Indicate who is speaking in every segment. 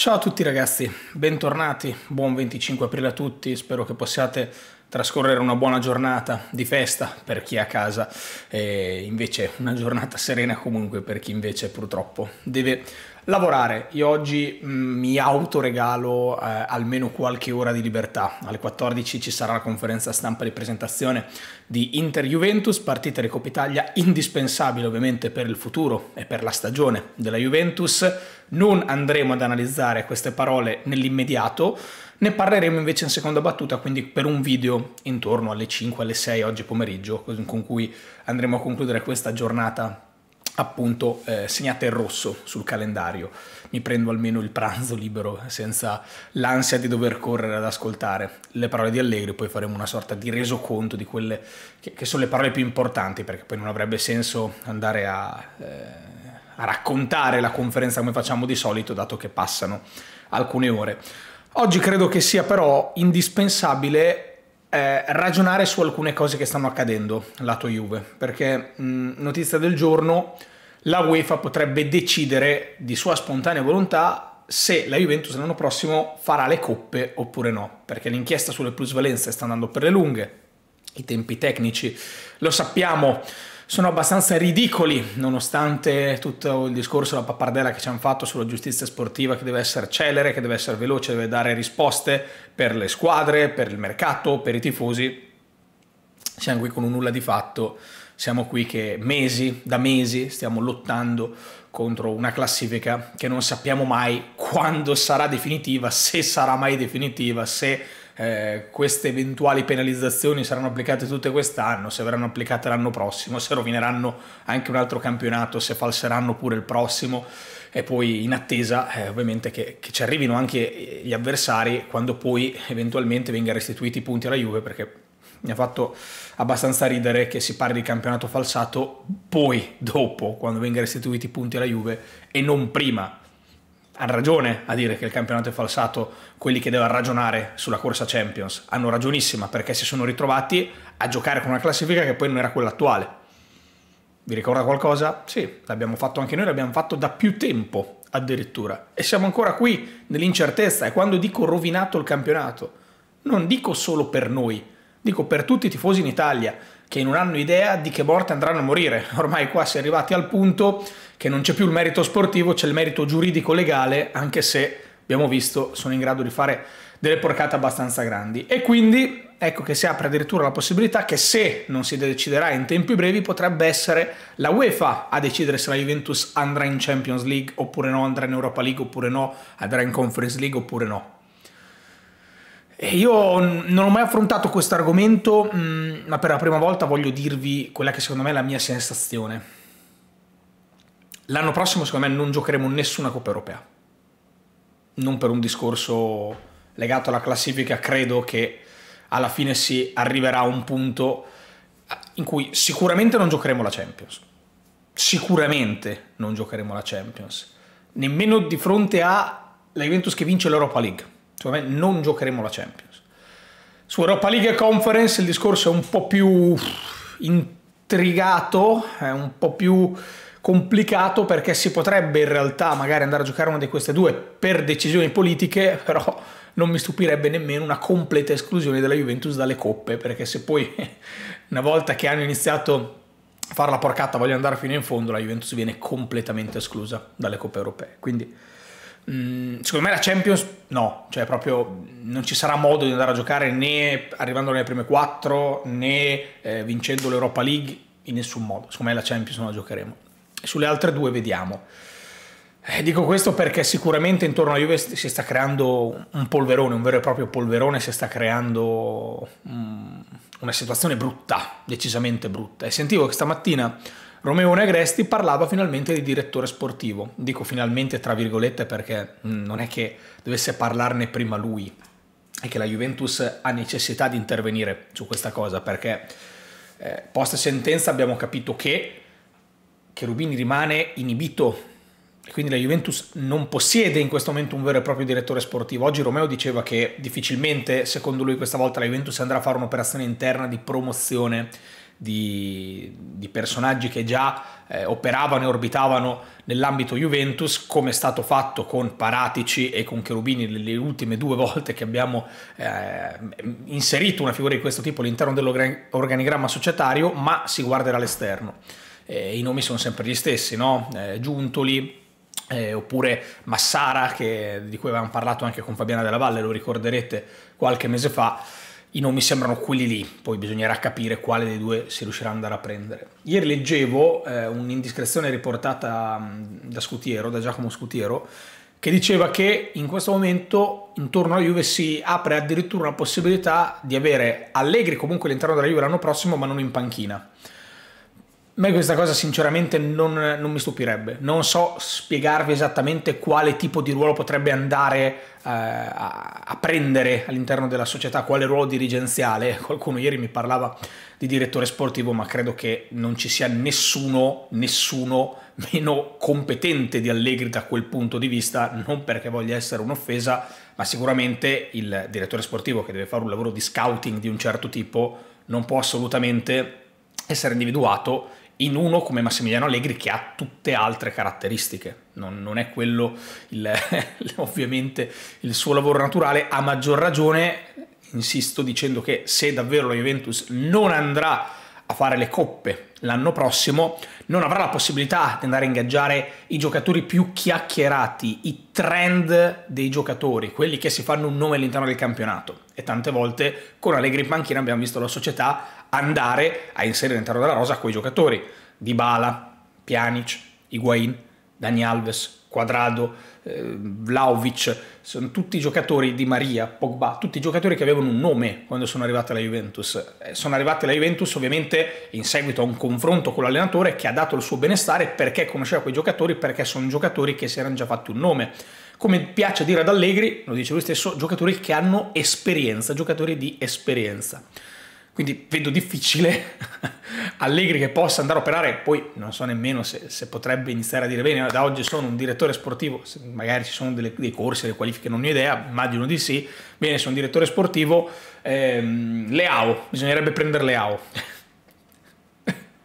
Speaker 1: Ciao a tutti ragazzi, bentornati, buon 25 aprile a tutti, spero che possiate trascorrere una buona giornata di festa per chi è a casa e invece una giornata serena comunque per chi invece purtroppo deve lavorare. Io oggi mm, mi autoregalo eh, almeno qualche ora di libertà. Alle 14 ci sarà la conferenza stampa di presentazione di Inter Juventus, partita di Coppa Italia indispensabile ovviamente per il futuro e per la stagione della Juventus non andremo ad analizzare queste parole nell'immediato, ne parleremo invece in seconda battuta, quindi per un video intorno alle 5, alle 6 oggi pomeriggio, con cui andremo a concludere questa giornata appunto eh, segnata in rosso sul calendario. Mi prendo almeno il pranzo libero senza l'ansia di dover correre ad ascoltare le parole di Allegri, poi faremo una sorta di resoconto di quelle che, che sono le parole più importanti, perché poi non avrebbe senso andare a... Eh, a raccontare la conferenza come facciamo di solito, dato che passano alcune ore. Oggi credo che sia però indispensabile eh, ragionare su alcune cose che stanno accadendo lato Juve, perché mh, notizia del giorno, la UEFA potrebbe decidere di sua spontanea volontà se la Juventus l'anno prossimo farà le coppe oppure no, perché l'inchiesta sulle plusvalenze sta andando per le lunghe, i tempi tecnici lo sappiamo, sono abbastanza ridicoli, nonostante tutto il discorso, la pappardella che ci hanno fatto sulla giustizia sportiva, che deve essere celere, che deve essere veloce, deve dare risposte per le squadre, per il mercato, per i tifosi. Siamo qui con un nulla di fatto, siamo qui che mesi, da mesi, stiamo lottando contro una classifica che non sappiamo mai quando sarà definitiva, se sarà mai definitiva, se eh, queste eventuali penalizzazioni saranno applicate tutte quest'anno, se verranno applicate l'anno prossimo, se rovineranno anche un altro campionato, se falseranno pure il prossimo e poi in attesa eh, ovviamente che, che, ci arrivino anche eh, gli avversari quando poi eventualmente venga restituiti i punti alla Juve perché mi ha fatto abbastanza ridere che si parli di campionato falsato poi dopo quando venga restituiti i punti alla Juve e non prima hanno ragione a dire che il campionato è falsato quelli che devono ragionare sulla corsa Champions. Hanno ragionissima perché si sono ritrovati a giocare con una classifica che poi non era quella attuale. Vi ricorda qualcosa? Sì, l'abbiamo fatto anche noi, l'abbiamo fatto da più tempo addirittura. E siamo ancora qui nell'incertezza e quando dico rovinato il campionato, non dico solo per noi, dico per tutti i tifosi in Italia che non hanno idea di che morte andranno a morire. Ormai qua si è arrivati al punto che non c'è più il merito sportivo, c'è il merito giuridico-legale, anche se abbiamo visto sono in grado di fare delle porcate abbastanza grandi. E quindi ecco che si apre addirittura la possibilità che se non si deciderà in tempi brevi potrebbe essere la UEFA a decidere se la Juventus andrà in Champions League oppure no, andrà in Europa League oppure no, andrà in Conference League oppure no. io non ho mai affrontato questo argomento, mm, ma per la prima volta voglio dirvi quella che secondo me è la mia sensazione. L'anno prossimo, secondo me, non giocheremo nessuna Coppa Europea. Non per un discorso legato alla classifica, credo che alla fine si arriverà a un punto eh, in cui sicuramente non giocheremo la Champions. Sicuramente non giocheremo la Champions. Nemmeno di fronte alla Juventus che vince l'Europa League. Secondo me non giocheremo la Champions. Su Europa League e Conference il discorso è un po' più intrigato, è un po' più complicato perché si potrebbe in realtà magari andare a giocare una di queste due per decisioni politiche, però non mi stupirebbe nemmeno una completa esclusione della Juventus dalle coppe, perché se poi una volta che hanno iniziato a fare la porcata vogliono andare fino in fondo, la Juventus viene completamente esclusa dalle coppe europee. Quindi mm, secondo me la Champions no, cioè proprio non ci sarà modo di andare a giocare né arrivando nelle prime quattro né eh, vincendo l'Europa League in nessun modo. Secondo me la Champions non la giocheremo. Sulle altre due vediamo. Eh, dico questo perché sicuramente intorno a Juve si sta creando un polverone, un vero e proprio polverone, si sta creando mm, una situazione brutta, decisamente brutta. E sentivo che stamattina Romeo Negresti parlava finalmente di direttore sportivo. Dico finalmente tra virgolette perché mm, non è che dovesse parlarne prima lui, è che la Juventus ha necessità di intervenire su questa cosa perché eh, post sentenza abbiamo capito che Cherubini rimane inibito e quindi la Juventus non possiede in questo momento un vero e proprio direttore sportivo. Oggi Romeo diceva che difficilmente, secondo lui, questa volta la Juventus andrà a fare un'operazione interna di promozione di, di personaggi che già eh, operavano e orbitavano nell'ambito Juventus, come è stato fatto con Paratici e con Cherubini le, ultime due volte che abbiamo eh, inserito una figura di questo tipo all'interno dell'organigramma societario, ma si guarderà all'esterno eh, i nomi sono sempre gli stessi, no? eh, Giuntoli, eh, oppure Massara, che, di cui avevamo parlato anche con Fabiana della Valle, lo ricorderete qualche mese fa, i nomi sembrano quelli lì, poi bisognerà capire quale dei due si riuscirà ad andare a prendere. Ieri leggevo eh, un'indiscrezione riportata mm, da Scutiero, da Giacomo Scutiero, che diceva che in questo momento intorno alla Juve si apre addirittura la possibilità di avere Allegri comunque all'interno della Juve l'anno prossimo, ma non in panchina me questa cosa sinceramente non, non, mi stupirebbe. Non so spiegarvi esattamente quale tipo di ruolo potrebbe andare eh, a, a, prendere all'interno della società, quale ruolo dirigenziale. Qualcuno ieri mi parlava di direttore sportivo, ma credo che non ci sia nessuno, nessuno meno competente di Allegri da quel punto di vista, non perché voglia essere un'offesa, ma sicuramente il direttore sportivo che deve fare un lavoro di scouting di un certo tipo non può assolutamente essere individuato in uno come Massimiliano Allegri che ha tutte altre caratteristiche. Non, non è quello il, ovviamente il suo lavoro naturale, a maggior ragione, insisto dicendo che se davvero la Juventus non andrà a fare le coppe l'anno prossimo, non avrà la possibilità di andare a ingaggiare i giocatori più chiacchierati, i trend dei giocatori, quelli che si fanno un nome all'interno del campionato e tante volte con Allegri in panchina abbiamo visto la società andare a inserire all'interno della rosa quei giocatori di Bala, Pjanic, Higuain, Dani Alves, Quadrado, eh, Vlaovic, sono tutti giocatori di Maria, Pogba, tutti giocatori che avevano un nome quando sono arrivati alla Juventus. Eh, sono arrivati alla Juventus ovviamente in seguito a un confronto con l'allenatore che ha dato il suo benestare perché conosceva quei giocatori, perché sono giocatori che si erano già fatti un nome come piace dire ad Allegri, lo dice lui stesso, giocatori che hanno esperienza, giocatori di esperienza. Quindi vedo difficile Allegri che possa andare a operare, poi non so nemmeno se, se, potrebbe iniziare a dire bene, da oggi sono un direttore sportivo, magari ci sono delle, dei corsi, delle qualifiche, non ho idea, immagino di sì, bene, sono un direttore sportivo, ehm, Leao, bisognerebbe prendere Leao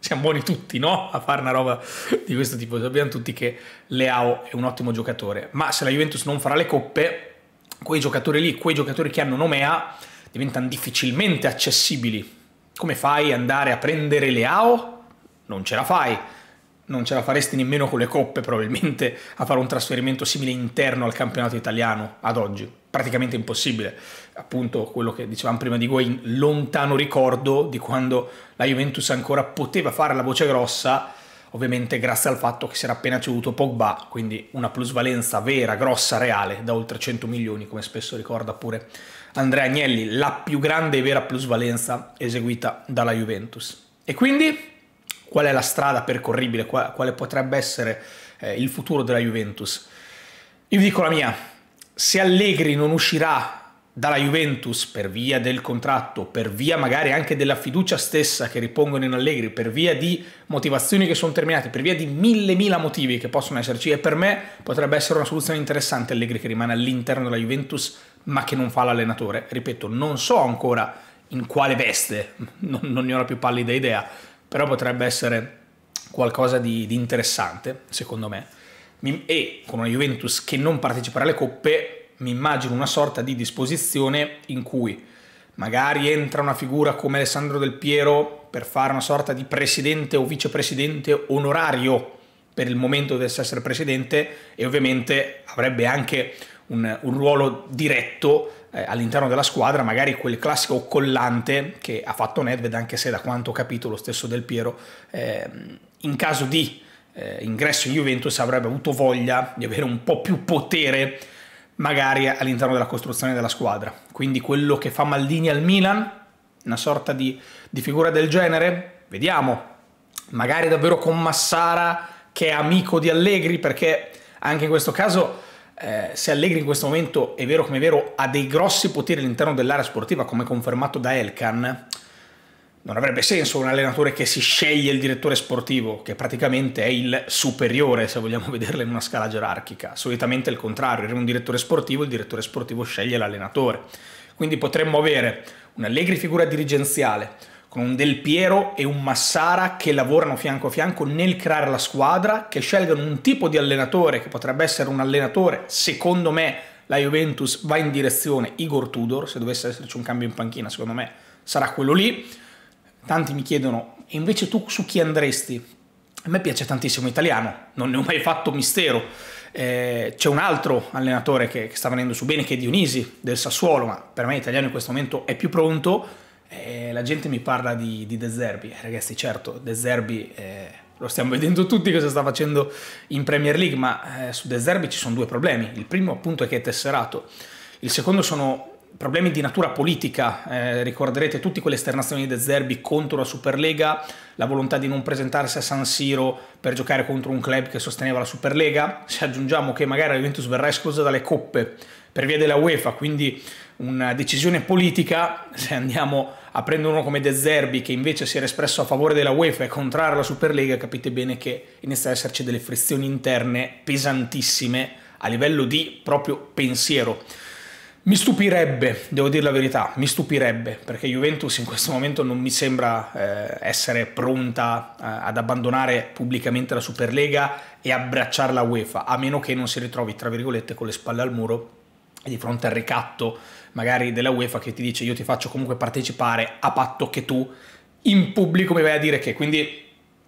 Speaker 1: siamo buoni tutti no? a fare una roba di questo tipo. Sappiamo tutti che Leao è un ottimo giocatore, ma se la Juventus non farà le coppe, quei giocatori lì, quei giocatori che hanno nomea, diventano difficilmente accessibili. Come fai ad andare a prendere Leao? Non ce la fai. Non ce la faresti nemmeno con le coppe, probabilmente, a fare un trasferimento simile interno al campionato italiano ad oggi. Praticamente impossibile appunto quello che dicevamo prima di Guain, lontano ricordo di quando la Juventus ancora poteva fare la voce grossa, ovviamente grazie al fatto che si era appena ceduto Pogba, quindi una plusvalenza vera, grossa, reale, da oltre 100 milioni, come spesso ricorda pure Andrea Agnelli, la più grande e vera plusvalenza eseguita dalla Juventus. E quindi qual è la strada percorribile, quale potrebbe essere eh, il futuro della Juventus? Io vi dico la mia, se Allegri non uscirà dalla Juventus per via del contratto, per via magari anche della fiducia stessa che ripongono in Allegri, per via di motivazioni che sono terminate, per via di mille mila motivi che possono esserci e per me potrebbe essere una soluzione interessante Allegri che rimane all'interno della Juventus ma che non fa l'allenatore. Ripeto, non so ancora in quale veste, non, non ne ho la più pallida idea, però potrebbe essere qualcosa di, di interessante secondo me. E con una Juventus che non parteciperà alle coppe mi immagino una sorta di disposizione in cui magari entra una figura come Alessandro Del Piero per fare una sorta di presidente o vicepresidente onorario per il momento dovesse essere presidente e ovviamente avrebbe anche un, un ruolo diretto eh, all'interno della squadra, magari quel classico collante che ha fatto Nedved, anche se da quanto ho capito lo stesso Del Piero, eh, in caso di eh, ingresso in Juventus avrebbe avuto voglia di avere un po' più potere magari all'interno della costruzione della squadra. Quindi quello che fa Maldini al Milan, una sorta di, di figura del genere, vediamo. Magari davvero con Massara che è amico di Allegri, perché anche in questo caso eh, se Allegri in questo momento, è vero come è vero, ha dei grossi poteri all'interno dell'area sportiva, come confermato da Elkan, non avrebbe senso un allenatore che si sceglie il direttore sportivo, che praticamente è il superiore, se vogliamo vederlo in una scala gerarchica. Solitamente è il contrario, in un direttore sportivo il direttore sportivo sceglie l'allenatore. Quindi potremmo avere un'allegri figura dirigenziale, con un Del Piero e un Massara che lavorano fianco a fianco nel creare la squadra, che scelgono un tipo di allenatore che potrebbe essere un allenatore, secondo me la Juventus va in direzione Igor Tudor, se dovesse esserci un cambio in panchina, secondo me sarà quello lì tanti mi chiedono, e invece tu su chi andresti? A me piace tantissimo l'italiano, non ne ho mai fatto mistero. Eh, c'è un altro allenatore che, che, sta venendo su bene, che è Dionisi del Sassuolo, ma per me l'italiano in questo momento è più pronto. Eh, la gente mi parla di, di De Zerbi, eh, ragazzi certo, De Zerbi eh, lo stiamo vedendo tutti cosa sta facendo in Premier League, ma eh, su De Zerbi ci sono due problemi. Il primo appunto è che è tesserato, il secondo sono problemi di natura politica, eh, ricorderete tutte quelle esternazioni di Zerbi contro la Superlega, la volontà di non presentarsi a San Siro per giocare contro un club che sosteneva la Superlega, se aggiungiamo che magari la Juventus verrà esclusa dalle coppe per via della UEFA, quindi una decisione politica, se andiamo a prendere uno come De Zerbi che invece si era espresso a favore della UEFA e contrario alla Superlega, capite bene che inizia ad esserci delle frizioni interne pesantissime a livello di proprio pensiero. Mi stupirebbe, devo dire la verità, mi stupirebbe, perché Juventus in questo momento non mi sembra eh, essere pronta eh, ad abbandonare pubblicamente la Superlega e abbracciare la UEFA, a meno che non si ritrovi, tra virgolette, con le spalle al muro e di fronte al ricatto magari della UEFA che ti dice io ti faccio comunque partecipare a patto che tu in pubblico mi vai a dire che, quindi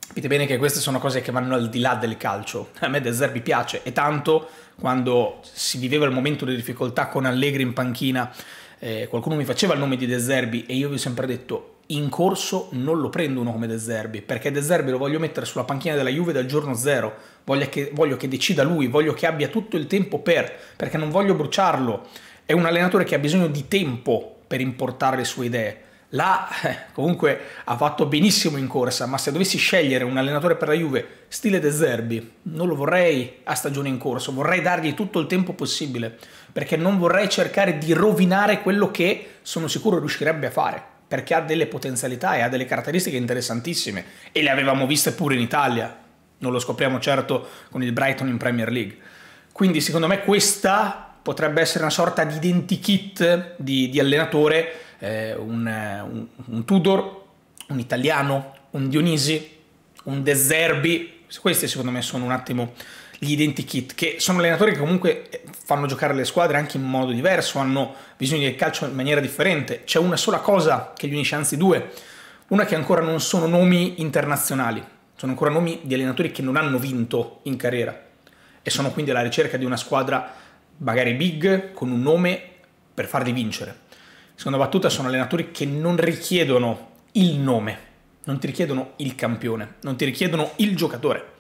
Speaker 1: Capite bene che queste sono cose che vanno al di là del calcio. A me De Zerbi piace e tanto quando si viveva il momento di difficoltà con Allegri in panchina, eh, qualcuno mi faceva il nome di De Zerbi e io vi ho sempre detto in corso non lo prendo uno come De Zerbi, perché De Zerbi lo voglio mettere sulla panchina della Juve dal giorno zero, voglio che, voglio che decida lui, voglio che abbia tutto il tempo per, perché non voglio bruciarlo. È un allenatore che ha bisogno di tempo per importare le sue idee là eh, comunque ha fatto benissimo in corsa, ma se dovessi scegliere un allenatore per la Juve stile De Zerbi, non lo vorrei a stagione in corso, vorrei dargli tutto il tempo possibile, perché non vorrei cercare di rovinare quello che sono sicuro riuscirebbe a fare, perché ha delle potenzialità e ha delle caratteristiche interessantissime e le avevamo viste pure in Italia, non lo scopriamo certo con il Brighton in Premier League. Quindi secondo me questa potrebbe essere una sorta di identikit di, di allenatore eh, un, un, un, Tudor, un italiano, un Dionisi, un De Zerbi. Questi secondo me sono un attimo gli identikit, che sono allenatori che comunque eh, fanno giocare le squadre anche in modo diverso, hanno bisogno del calcio in maniera differente. C'è una sola cosa che li unisce, anzi due. Una che ancora non sono nomi internazionali, sono ancora nomi di allenatori che non hanno vinto in carriera e sono quindi alla ricerca di una squadra magari big con un nome per farli vincere seconda battuta sono allenatori che non richiedono il nome, non ti richiedono il campione, non ti richiedono il giocatore.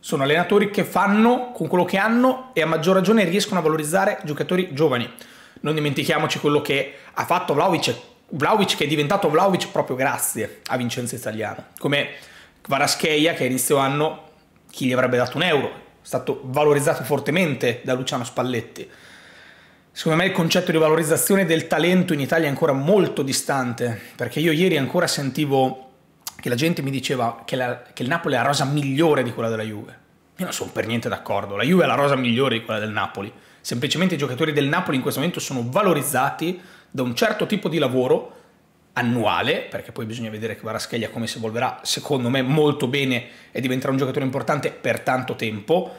Speaker 1: Sono allenatori che fanno con quello che hanno e a maggior ragione riescono a valorizzare giocatori giovani. Non dimentichiamoci quello che ha fatto Vlaovic, Vlaovic che è diventato Vlaovic proprio grazie a Vincenzo Italiano. Come Varascheia che a inizio anno chi gli avrebbe dato un euro, è stato valorizzato fortemente da Luciano Spalletti. Secondo me il concetto di valorizzazione del talento in Italia è ancora molto distante, perché io ieri ancora sentivo che la gente mi diceva che, la, che il Napoli è la rosa migliore di quella della Juve. Io non sono per niente d'accordo, la Juve è la rosa migliore di quella del Napoli. Semplicemente i giocatori del Napoli in questo momento sono valorizzati da un certo tipo di lavoro annuale, perché poi bisogna vedere che Varascheglia come si evolverà, secondo me molto bene e diventerà un giocatore importante per tanto tempo,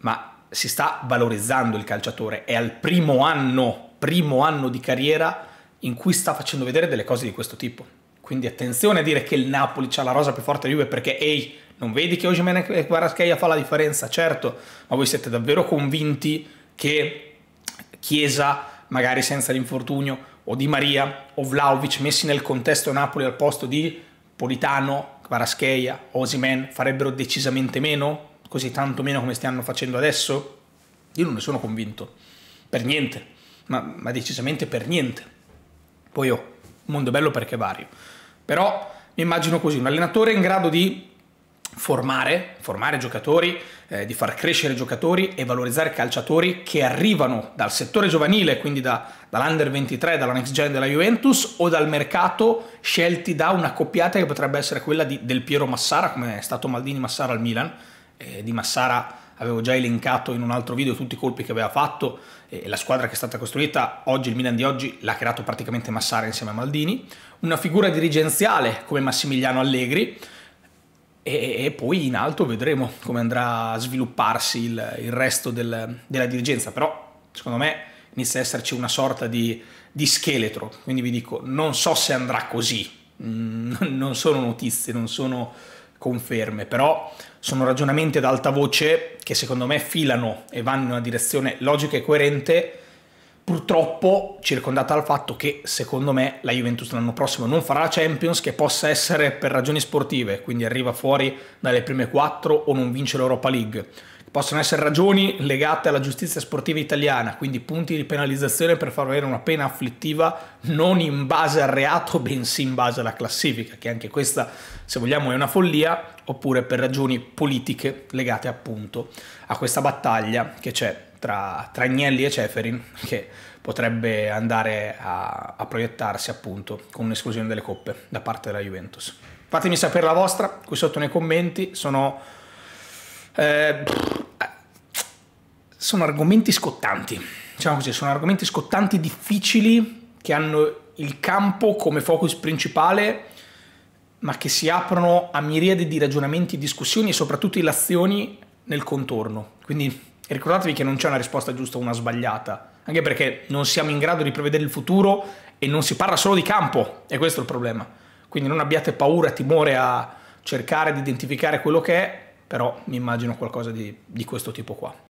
Speaker 1: ma si sta valorizzando il calciatore, è al primo anno, primo anno di carriera in cui sta facendo vedere delle cose di questo tipo. Quindi attenzione a dire che il Napoli ha la rosa più forte di Juve perché, ehi, non vedi che Osimhen e eh, Kvaratskhelia fa la differenza? Certo, ma voi siete davvero convinti che Chiesa, magari senza l'infortunio, o Di Maria, o Vlaovic, messi nel contesto Napoli al posto di Politano, Kvaratskhelia, Osimhen, farebbero decisamente meno? così tanto meno come stiano facendo adesso? Io non ne sono convinto, per niente, ma, ma decisamente per niente. Poi oh, il mondo bello perché vario. Però mi immagino così, un allenatore in grado di formare, formare giocatori, eh, di far crescere giocatori e valorizzare calciatori che arrivano dal settore giovanile, quindi da, dall'Under 23, dalla Next Gen della Juventus o dal mercato scelti da una coppiata che potrebbe essere quella di, del Piero Massara, come è stato Maldini Massara al Milan, eh, di Massara avevo già elencato in un altro video tutti i colpi che aveva fatto eh, la squadra che è stata costruita oggi, il Milan di oggi, l'ha creato praticamente Massara insieme a Maldini, una figura dirigenziale come Massimiliano Allegri e, e poi in alto vedremo come andrà a svilupparsi il, il resto del, della dirigenza, però secondo me inizia ad esserci una sorta di, di scheletro, quindi vi dico non so se andrà così, mm, non sono notizie, non sono conferme, però sono ragionamenti ad alta voce che secondo me filano e vanno in una direzione logica e coerente, purtroppo circondata dal fatto che secondo me la Juventus l'anno prossimo non farà la Champions, che possa essere per ragioni sportive, quindi arriva fuori dalle prime quattro o non vince l'Europa League Possono essere ragioni legate alla giustizia sportiva italiana, quindi punti di penalizzazione per far avere una pena afflittiva non in base al reato, bensì in base alla classifica, che anche questa, se vogliamo, è una follia, oppure per ragioni politiche legate appunto a questa battaglia che c'è tra, tra Agnelli e Ceferin, che potrebbe andare a, a proiettarsi appunto con un'esclusione delle coppe da parte della Juventus. Fatemi sapere la vostra qui sotto nei commenti, sono eh, sono argomenti scottanti, diciamo così, sono argomenti scottanti difficili che hanno il campo come focus principale, ma che si aprono a miriade di ragionamenti, discussioni e soprattutto ilazioni nel contorno. Quindi ricordatevi che non c'è una risposta giusta o una sbagliata, anche perché non siamo in grado di prevedere il futuro e non si parla solo di campo, e questo è il problema. Quindi non abbiate paura, timore a cercare di identificare quello che è, però mi immagino qualcosa di, di questo tipo qua.